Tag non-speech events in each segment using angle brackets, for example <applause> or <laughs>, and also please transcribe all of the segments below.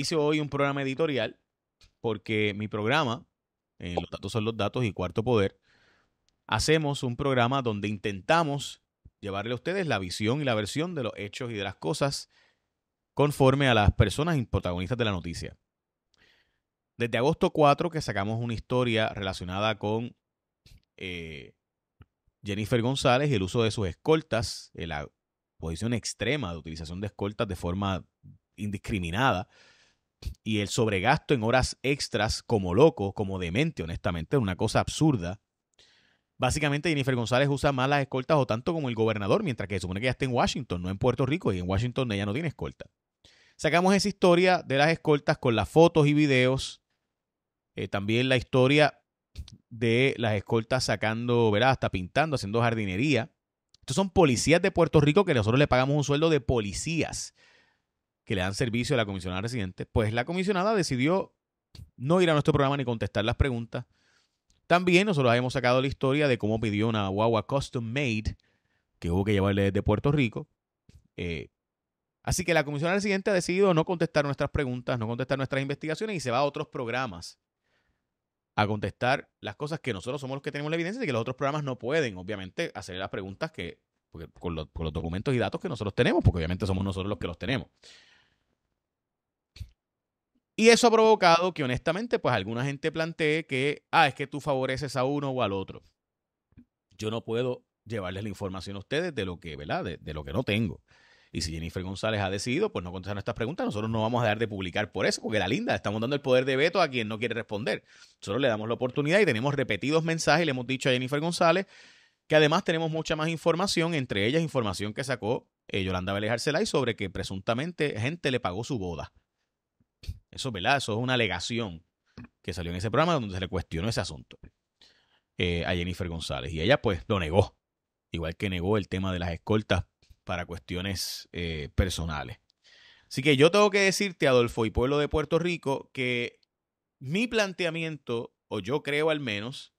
hice hoy un programa editorial porque mi programa, eh, Los datos son los datos y Cuarto Poder, hacemos un programa donde intentamos llevarle a ustedes la visión y la versión de los hechos y de las cosas conforme a las personas protagonistas de la noticia. Desde agosto 4 que sacamos una historia relacionada con eh, Jennifer González y el uso de sus escoltas, la posición extrema de utilización de escoltas de forma indiscriminada y el sobregasto en horas extras como loco, como demente, honestamente, es una cosa absurda. Básicamente Jennifer González usa más las escoltas o tanto como el gobernador, mientras que se supone que ya está en Washington, no en Puerto Rico, y en Washington ella no tiene escolta. Sacamos esa historia de las escoltas con las fotos y videos, eh, también la historia de las escoltas sacando, ¿verdad? Hasta pintando, haciendo jardinería. Estos son policías de Puerto Rico que nosotros le pagamos un sueldo de policías que le dan servicio a la comisionada residente, pues la comisionada decidió no ir a nuestro programa ni contestar las preguntas. También nosotros habíamos sacado la historia de cómo pidió una guagua custom made que hubo que llevarle desde Puerto Rico. Eh, así que la comisionada residente ha decidido no contestar nuestras preguntas, no contestar nuestras investigaciones y se va a otros programas a contestar las cosas que nosotros somos los que tenemos la evidencia y que los otros programas no pueden, obviamente, hacer las preguntas que, porque, con los documentos y datos que nosotros tenemos, porque obviamente somos nosotros los que los tenemos. Y eso ha provocado que honestamente, pues alguna gente plantee que, ah, es que tú favoreces a uno o al otro. Yo no puedo llevarles la información a ustedes de lo que, ¿verdad? De, lo que no tengo. Y si Jennifer González ha decidido, pues no contestar estas preguntas, nosotros no vamos a dejar de publicar por eso, porque la linda, estamos dando el poder de veto a quien no quiere responder. Solo le damos la oportunidad y tenemos repetidos mensajes, le hemos dicho a Jennifer González, que además tenemos mucha más información, entre ellas información que sacó eh, Yolanda Vélez Arcelay sobre que presuntamente gente le pagó su boda eso, es una alegación que salió en ese programa donde se le cuestionó ese asunto eh, a Jennifer González. Y ella, pues, lo negó. Igual que negó el tema de las escoltas para cuestiones eh, personales. Así que yo tengo que decirte, Adolfo y pueblo de Puerto Rico, que mi planteamiento, o yo creo al menos,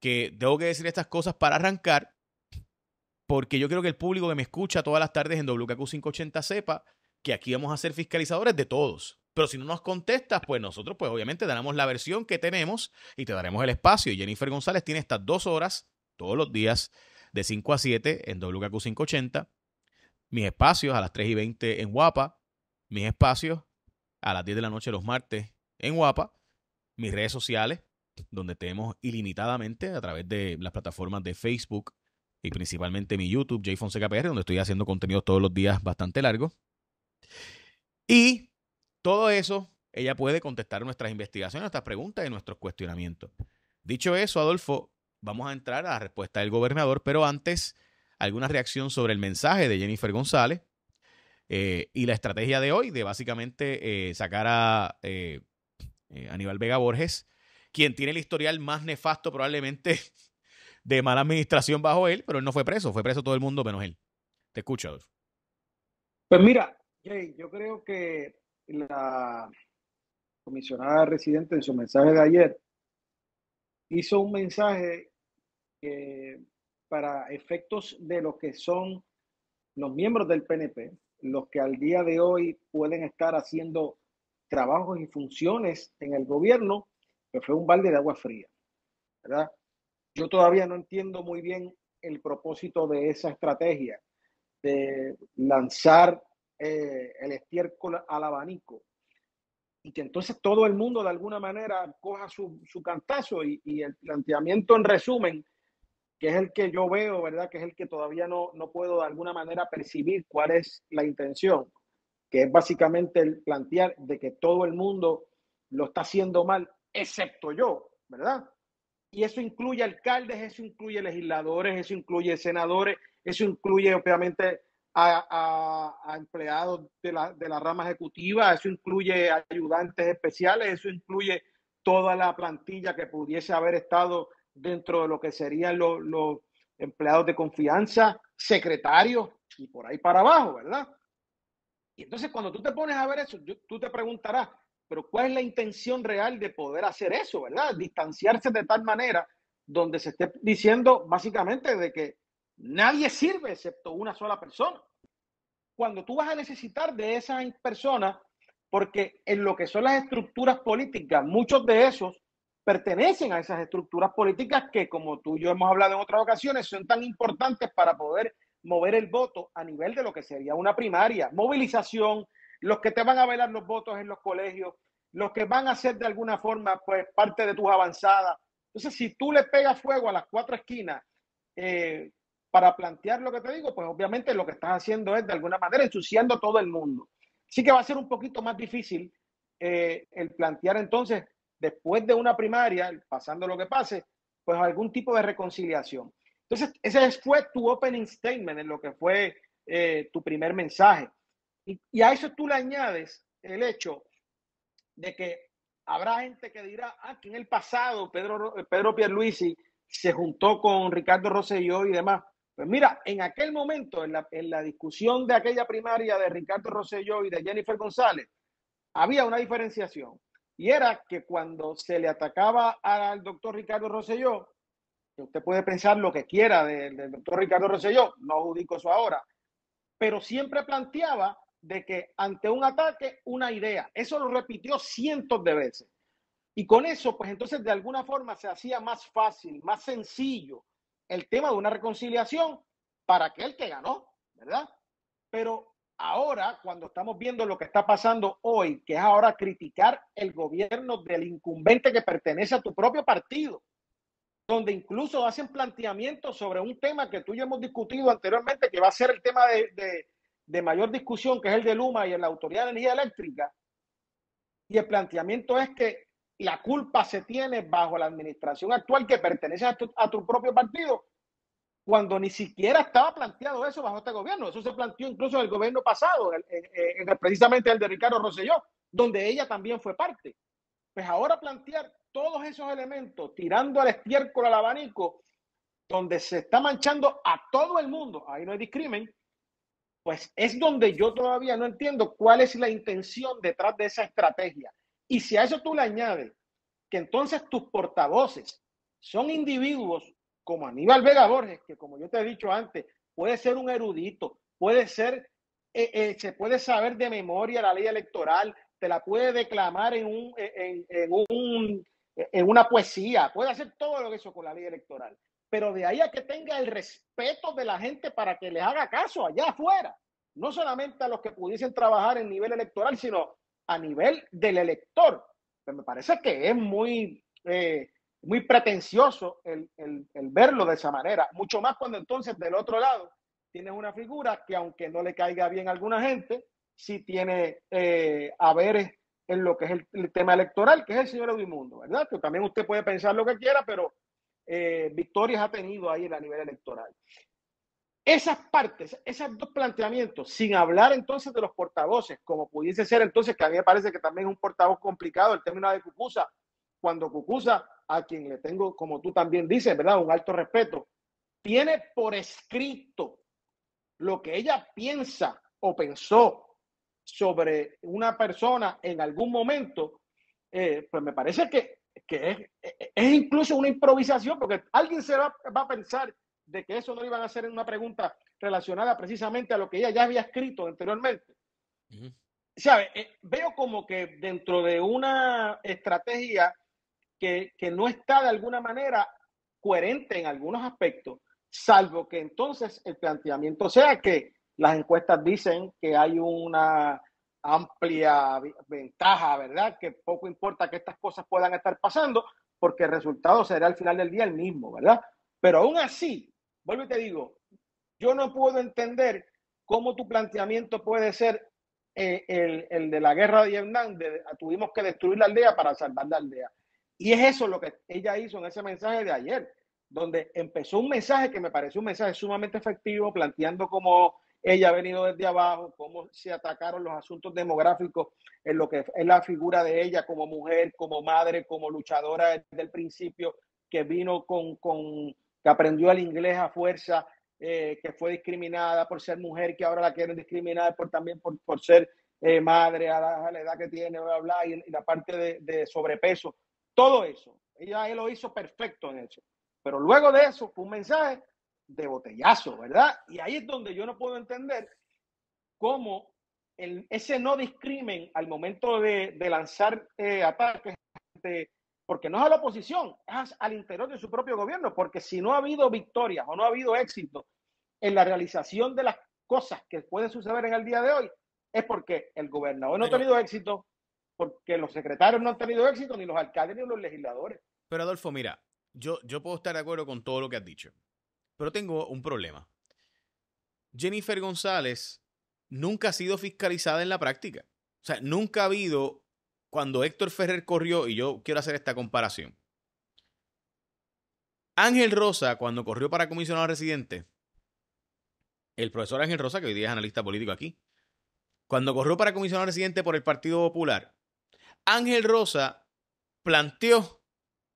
que tengo que decir estas cosas para arrancar, porque yo creo que el público que me escucha todas las tardes en WKQ580 sepa que aquí vamos a ser fiscalizadores de todos. Pero si no nos contestas, pues nosotros, pues obviamente, daremos la versión que tenemos y te daremos el espacio. Jennifer González tiene estas dos horas todos los días de 5 a 7 en WKQ 580. Mis espacios a las 3 y 20 en Guapa. Mis espacios a las 10 de la noche los martes en Guapa. Mis redes sociales, donde tenemos ilimitadamente a través de las plataformas de Facebook y principalmente mi YouTube, J donde estoy haciendo contenido todos los días bastante largo. Y todo eso, ella puede contestar nuestras investigaciones, nuestras preguntas y nuestros cuestionamientos. Dicho eso, Adolfo, vamos a entrar a la respuesta del gobernador, pero antes, alguna reacción sobre el mensaje de Jennifer González eh, y la estrategia de hoy de básicamente eh, sacar a eh, Aníbal Vega Borges, quien tiene el historial más nefasto probablemente <laughs> de mala administración bajo él, pero él no fue preso, fue preso todo el mundo menos él. Te escucho, Adolfo. Pues mira, Jay, yo creo que la comisionada residente en su mensaje de ayer hizo un mensaje para efectos de lo que son los miembros del PNP, los que al día de hoy pueden estar haciendo trabajos y funciones en el gobierno, que pues fue un balde de agua fría, Yo todavía no entiendo muy bien el propósito de esa estrategia de lanzar eh, el estiércol al abanico y que entonces todo el mundo de alguna manera coja su, cantazo y, el planteamiento en resumen, que es el que yo veo, ¿verdad? Que es el que todavía no, no puedo de alguna manera percibir cuál es la intención, que es básicamente el plantear de que todo el mundo lo está haciendo mal, excepto yo, ¿verdad? Y eso incluye alcaldes, eso incluye legisladores, eso incluye senadores, eso incluye obviamente a, empleados de la, de la rama ejecutiva, eso incluye ayudantes especiales, eso incluye toda la plantilla que pudiese haber estado dentro de lo que serían los, los empleados de confianza, secretarios y por ahí para abajo, ¿verdad? Y entonces cuando tú te pones a ver eso, tú te preguntarás, pero ¿cuál es la intención real de poder hacer eso, verdad? Distanciarse de tal manera donde se esté diciendo básicamente de que Nadie sirve excepto una sola persona. Cuando tú vas a necesitar de esas personas, porque en lo que son las estructuras políticas, muchos de esos pertenecen a esas estructuras políticas que, como tú y yo hemos hablado en otras ocasiones, son tan importantes para poder mover el voto a nivel de lo que sería una primaria, movilización, los que te van a velar los votos en los colegios, los que van a ser de alguna forma pues, parte de tus avanzadas. Entonces, si tú le pegas fuego a las cuatro esquinas, eh, para plantear lo que te digo, pues obviamente lo que estás haciendo es de alguna manera ensuciando todo el mundo. Así que va a ser un poquito más difícil eh, el plantear entonces, después de una primaria, pasando lo que pase, pues algún tipo de reconciliación. Entonces, ese fue tu opening statement en lo que fue eh, tu primer mensaje. Y, a eso tú le añades el hecho de que habrá gente que dirá, ah, que en el pasado Pedro, eh, Pedro Pierluisi se juntó con Ricardo Rosselló y demás. Pues mira, en aquel momento, en la, discusión de aquella primaria de Ricardo Rosselló y de Jennifer González, había una diferenciación. Y era que cuando se le atacaba al doctor Ricardo Rosselló, que usted puede pensar lo que quiera del, doctor Ricardo Rosselló, no judico eso ahora, pero siempre planteaba de que ante un ataque, una idea. Eso lo repitió cientos de veces. Y con eso, pues entonces de alguna forma se hacía más fácil, más sencillo el tema de una reconciliación para aquel que ganó, ¿verdad? Pero ahora, cuando estamos viendo lo que está pasando hoy, que es ahora criticar el gobierno del incumbente que pertenece a tu propio partido, donde incluso hacen planteamientos sobre un tema que tú y yo hemos discutido anteriormente, que va a ser el tema de, mayor discusión, que es el de Luma y la Autoridad de Energía Eléctrica. Y el planteamiento es que la culpa se tiene bajo la administración actual que pertenece a tu, propio partido, cuando ni siquiera estaba planteado eso bajo este gobierno. Eso se planteó incluso en el gobierno pasado, precisamente el de Ricardo Rosselló, donde ella también fue parte. Pues ahora plantear todos esos elementos, tirando al estiércol, al abanico, donde se está manchando a todo el mundo, ahí no hay discrimen, pues es donde yo todavía no entiendo cuál es la intención detrás de esa estrategia. Y si a eso tú le añades que entonces tus portavoces son individuos como Aníbal Vega Borges, que como yo te he dicho antes, puede ser un erudito, puede ser, eh, eh, se puede saber de memoria la ley electoral, te la puede declamar en, un, eh, en, un, en una poesía, puede hacer todo lo que con la ley electoral. Pero de ahí a que tenga el respeto de la gente para que les haga caso allá afuera, no solamente a los que pudiesen trabajar en nivel electoral, sino a nivel del elector. Pues, me parece que es muy, eh, muy pretencioso el, verlo de esa manera, mucho más cuando entonces del otro lado tienes una figura que aunque no le caiga bien a alguna gente, sí tiene haberes eh, en lo que es el, tema electoral, que es el señor Edimundo, ¿verdad? Que también usted puede pensar lo que quiera, pero eh, victorias ha tenido ahí a nivel electoral. Esas partes, esos dos planteamientos, sin hablar entonces de los portavoces, como pudiese ser entonces, que a mí me parece que también es un portavoz complicado el término de Cucusa, cuando Cucusa, a quien le tengo, como tú también dices, ¿verdad? Un alto respeto, tiene por escrito lo que ella piensa o pensó sobre una persona en algún momento, eh, pues me parece que, que es, es, incluso una improvisación, porque alguien se va, va a pensar de que eso no iban a ser una pregunta relacionada precisamente a lo que ella ya había escrito anteriormente. ¿Sabe? Eh, veo como que dentro de una estrategia que, que no está de alguna manera coherente en algunos aspectos, salvo que entonces el planteamiento sea que las encuestas dicen que hay una amplia ventaja, ¿verdad? Que poco importa que estas cosas puedan estar pasando, porque el resultado será al final del día el mismo, ¿verdad? Pero aún así, vuelvo y te digo, yo no puedo entender cómo tu planteamiento puede ser eh, el, de la guerra de Vietnam, tuvimos que destruir la aldea para salvar la aldea. Y es eso lo que ella hizo en ese mensaje de ayer, donde empezó un mensaje que me pareció un mensaje sumamente efectivo, planteando cómo ella ha venido desde abajo, cómo se atacaron los asuntos demográficos en lo que es la figura de ella como mujer, como madre, como luchadora desde el principio, que vino con que aprendió el inglés a fuerza, eh, que fue discriminada por ser mujer, que ahora la quieren discriminar por, también por, ser eh, madre a la, edad que tiene, bla, bla, y, la parte de, sobrepeso. Todo eso. Ella lo hizo perfecto en eso. Pero luego de eso fue un mensaje de botellazo, ¿verdad? Y ahí es donde yo no puedo entender cómo ese no discrimen al momento de, lanzar eh, ataques porque no es a la oposición, es al interior de su propio gobierno, porque si no ha habido victorias o no ha habido éxito en la realización de las cosas que pueden suceder en el día de hoy, es porque el gobernador no ha tenido éxito, porque los secretarios no han tenido éxito, ni los alcaldes ni los legisladores. Pero Adolfo, mira, yo, yo puedo estar de acuerdo con todo lo que has dicho, pero tengo un problema. Jennifer González nunca ha sido fiscalizada en la práctica. O sea, nunca ha habido cuando Héctor Ferrer corrió, y yo quiero hacer esta comparación. Ángel Rosa, cuando corrió para comisionado residente, el profesor Ángel Rosa, que hoy día es analista político aquí, cuando corrió para comisionado residente por el Partido Popular, Ángel Rosa planteó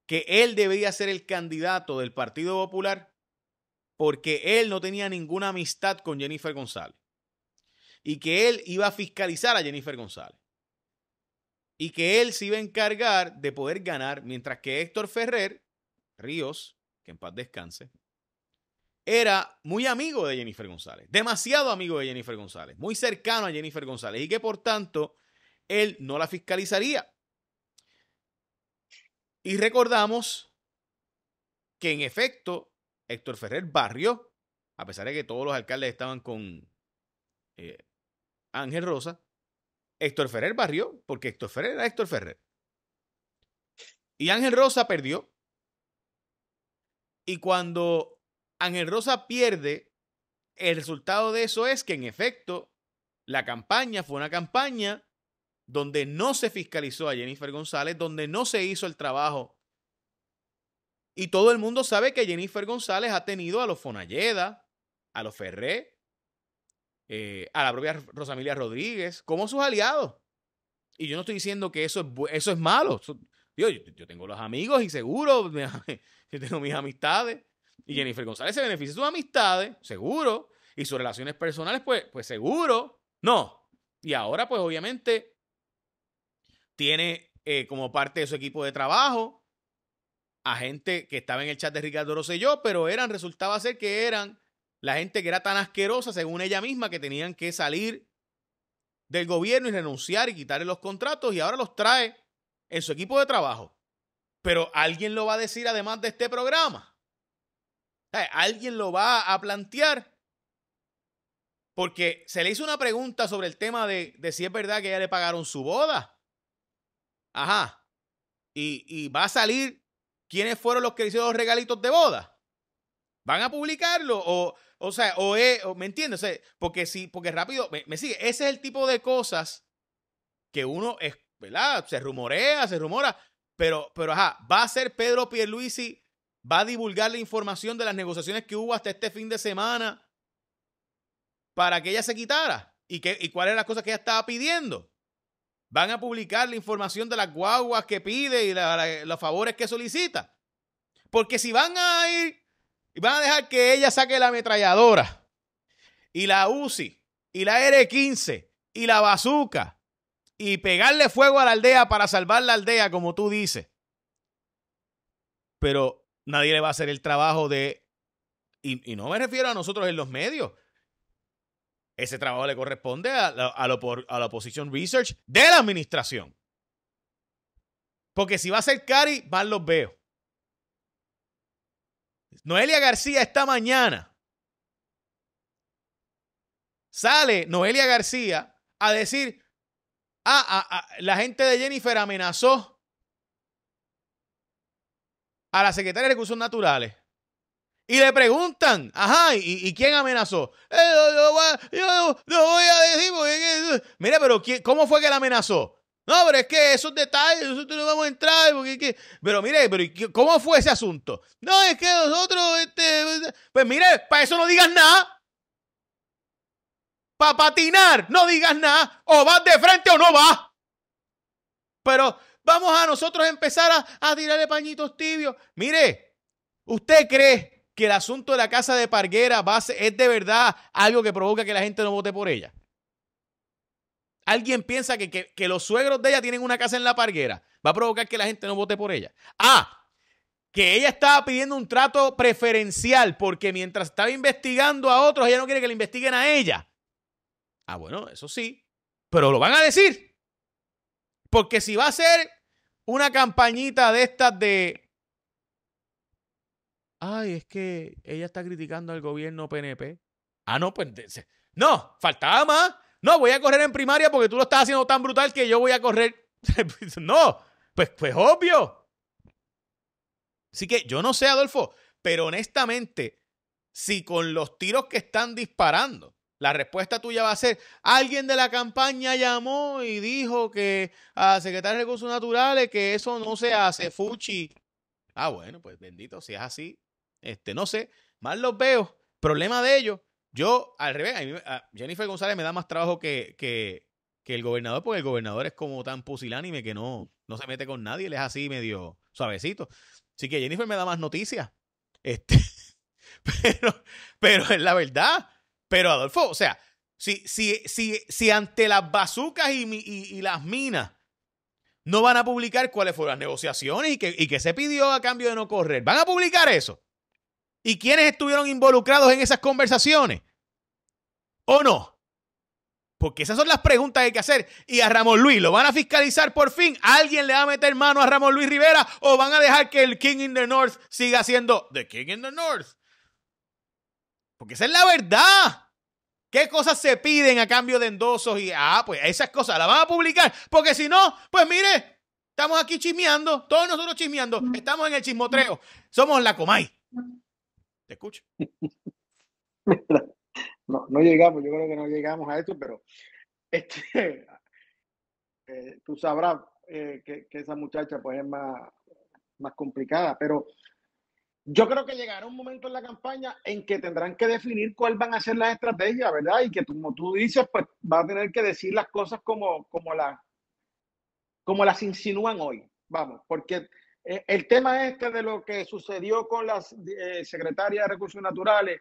que él debía ser el candidato del Partido Popular porque él no tenía ninguna amistad con Jennifer González y que él iba a fiscalizar a Jennifer González y que él se iba a encargar de poder ganar, mientras que Héctor Ferrer, Ríos, que en paz descanse, era muy amigo de Jennifer González, demasiado amigo de Jennifer González, muy cercano a Jennifer González y que por tanto él no la fiscalizaría. Y recordamos que en efecto Héctor Ferrer barrio, a pesar de que todos los alcaldes estaban con eh, Ángel Rosa, Héctor Ferrer barrió porque Héctor Ferrer era Héctor Ferrer. Y Ángel Rosa perdió. Y cuando Ángel Rosa pierde, el resultado de eso es que en efecto la campaña fue una campaña donde no se fiscalizó a Jennifer González, donde no se hizo el trabajo. Y todo el mundo sabe que Jennifer González ha tenido a los Fonalleda, a los Ferré, eh, a la propia Rosamilia Rodríguez, como sus aliados. Y yo no estoy diciendo que eso es, eso es malo. yo, yo, tengo los amigos y seguro, <laughs> yo tengo mis amistades. Y Jennifer González se beneficia de sus amistades, seguro. Y sus relaciones personales, pues, pues seguro. No. Y ahora, pues obviamente, tiene eh, como parte de su equipo de trabajo a gente que estaba en el chat de Ricardo Rosselló, pero eran, resultaba ser que eran la gente que era tan asquerosa, según ella misma, que tenían que salir del gobierno y renunciar y quitarle los contratos y ahora los trae en su equipo de trabajo. Pero alguien lo va a decir además de este programa. Alguien lo va a plantear. Porque se le hizo una pregunta sobre el tema de, de si es verdad que ya le pagaron su boda. Ajá. Y, y va a salir quiénes fueron los que le hicieron los regalitos de boda. ¿Van a publicarlo? O, o sea, o, es, ¿me entiendes? porque sí, si, porque rápido, me, sigue. Ese es el tipo de cosas que uno es, ¿verdad? Se rumorea, se rumora. Pero, pero ajá, va a ser Pedro Pierluisi, va a divulgar la información de las negociaciones que hubo hasta este fin de semana para que ella se quitara. ¿Y, que, y cuáles eran las cosas que ella estaba pidiendo? Van a publicar la información de las guaguas que pide y los favores que solicita. Porque si van a ir y van a dejar que ella saque la ametralladora y la UCI y la R-15 y la bazooka y pegarle fuego a la aldea para salvar la aldea, como tú dices. Pero nadie le va a hacer el trabajo de... Y, no me refiero a nosotros en los medios. Ese trabajo le corresponde a, la oposición research de la administración. Porque si va a ser Cari, van los veo. Noelia García esta mañana. Sale Noelia García a decir, ah, ah, ah, la gente de Jennifer amenazó a la secretaria de Recursos Naturales. Y le preguntan, ajá, ¿y, quién amenazó? Eh, yo, voy a decir, mira, pero ¿cómo fue que la amenazó? No, pero es que esos detalles, nosotros no vamos a entrar, porque Pero mire, pero ¿cómo fue ese asunto? No, es que nosotros, este... Pues mire, para eso no digas nada. Para patinar, no digas nada. O vas de frente o no vas. Pero vamos a nosotros empezar a, a tirarle pañitos tibios. Mire, ¿usted cree que el asunto de la casa de Parguera base es de verdad algo que provoca que la gente no vote por ella? alguien piensa que, los suegros de ella tienen una casa en la parguera, va a provocar que la gente no vote por ella. Ah, que ella estaba pidiendo un trato preferencial porque mientras estaba investigando a otros, ella no quiere que le investiguen a ella. Ah, bueno, eso sí, pero lo van a decir. Porque si va a ser una campañita de estas de... Ay, es que ella está criticando al gobierno PNP. Ah, no, pues... No, faltaba más. No, voy a correr en primaria porque tú lo estás haciendo tan brutal que yo voy a correr. <laughs> no, pues, pues obvio. Así que yo no sé, Adolfo, pero honestamente, si con los tiros que están disparando, la respuesta tuya va a ser, alguien de la campaña llamó y dijo que a secretario de Recursos Naturales que eso no se hace, fuchi. Ah, bueno, pues bendito, si es así, este, no sé, mal los veo, problema de ellos, yo, al revés, a, mí, Jennifer González me da más trabajo que, que, el gobernador, porque el gobernador es como tan pusilánime que no, no se mete con nadie, él es así medio suavecito. Así que Jennifer me da más noticias. Este, <laughs> pero, pero es la verdad. Pero Adolfo, o sea, si, si, si, si ante las bazucas y, y, y las minas no van a publicar cuáles fueron las negociaciones y que, y que se pidió a cambio de no correr, ¿van a publicar eso? ¿Y quiénes estuvieron involucrados en esas conversaciones? ¿O no? Porque esas son las preguntas que hay que hacer. Y a Ramón Luis, ¿lo van a fiscalizar por fin? ¿Alguien le va a meter mano a Ramón Luis Rivera? ¿O van a dejar que el King in the North siga siendo The King in the North? Porque esa es la verdad. ¿Qué cosas se piden a cambio de endosos? Y, ah, pues esas cosas las van a publicar. Porque si no, pues mire, estamos aquí chismeando, todos nosotros chismeando, estamos en el chismotreo. Somos la Comay. Te escucho. <laughs> no, no llegamos, yo creo que no llegamos a esto, pero este, <laughs> eh, tú sabrás eh, que, esa muchacha pues es más, más complicada, pero yo creo que llegará un momento en la campaña en que tendrán que definir cuál van a ser las estrategias, ¿verdad? Y que como tú dices, pues va a tener que decir las cosas como, como, como las insinúan hoy, vamos, porque eh, el tema este de lo que sucedió con la eh, secretaria de Recursos Naturales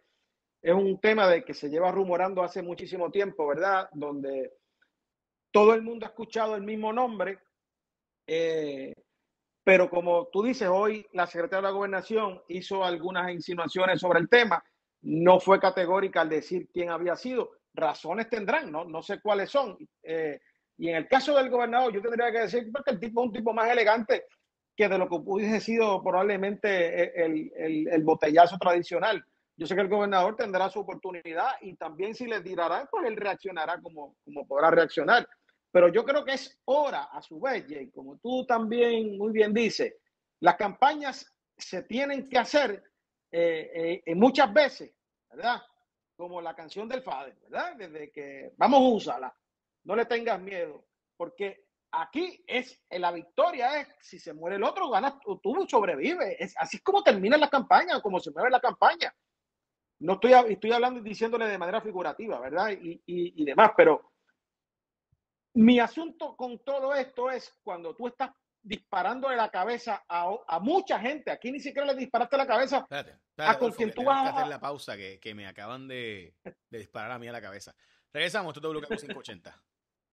es un tema de que se lleva rumorando hace muchísimo tiempo, ¿verdad? Donde todo el mundo ha escuchado el mismo nombre, eh, pero como tú dices, hoy la secretaria de la Gobernación hizo algunas insinuaciones sobre el tema, no fue categórica al decir quién había sido, razones tendrán, no, no sé cuáles son. y en el caso del gobernador, yo tendría que decir que el tipo es un tipo más elegante que de lo que hubiese sido probablemente e, el, el, botellazo tradicional. Yo sé que el gobernador tendrá su oportunidad y también si le tirarán, pues él reaccionará como, como podrá reaccionar. Pero yo creo que es hora, a su vez, Jay, como tú también muy bien dices, las campañas se tienen que hacer eh, eh, eh, muchas veces, ¿verdad? Como la canción del Fader, ¿verdad? Desde que vamos, úsala, no le tengas miedo, porque Aquí es eh, la victoria, es si se muere el otro, ganas tú, sobrevives. Es, así es como termina la campaña, como se mueve la campaña. No estoy, estoy hablando y diciéndole de manera figurativa, ¿verdad? Y, y, demás, pero mi asunto con todo esto es cuando tú estás disparando de la cabeza a, a, mucha gente. Aquí ni siquiera le disparaste la cabeza espérate, a con quien tú vas a la pausa que, que me acaban de, de, disparar a mí a la cabeza. Regresamos, esto es 580.